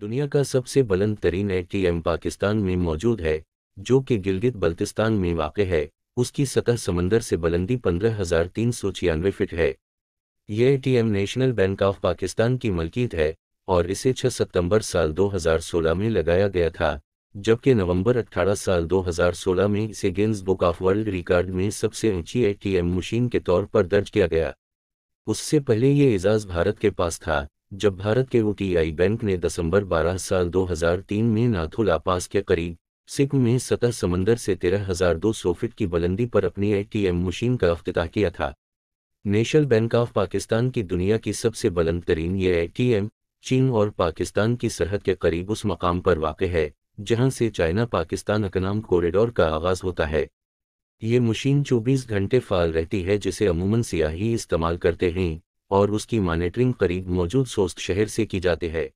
दुनिया का सबसे बुलंद तरीन एटीएम पाकिस्तान में मौजूद है जो कि गिलगित बल्तिस्तान में वाक़ है उसकी सतह समंदर से बुलंदी पंद्रह हज़ार तीन सौ छियानवे फिट है यह ATM national bank of Pakistan की मलकियत है और इसे 6 सितंबर साल 2016 में लगाया गया था जबकि नवंबर 18 साल 2016 में इसे Guinness book of world record में सबसे ऊंची एटीएम मशीन के तौर पर दर्ज किया गया उससे पहले ये एजाज़ भारत के पास था जब भारत के ओटीआई बैंक ने दिसंबर 12 साल 2003 में नाथुला पास के करीब सिक्म में सतह समंदर से 13,200 फीट की बुलंदी पर अपनी एटीएम मशीन का अफ्ताह किया था नेशनल बैंक ऑफ पाकिस्तान की दुनिया की सबसे बुलंद तरीन ये एटीएम चीन और पाकिस्तान की सरहद के करीब उस मकाम पर वाक़ है जहां से चाइना पाकिस्तान अकनाम कॉरिडोर का आगाज़ होता है ये मशीन 24 घंटे फाल रहती है जिसे अमूमन सियाही इस्तेमाल करते हैं और उसकी मॉनिटरिंग करीब मौजूद सोस्त शहर से की जाती है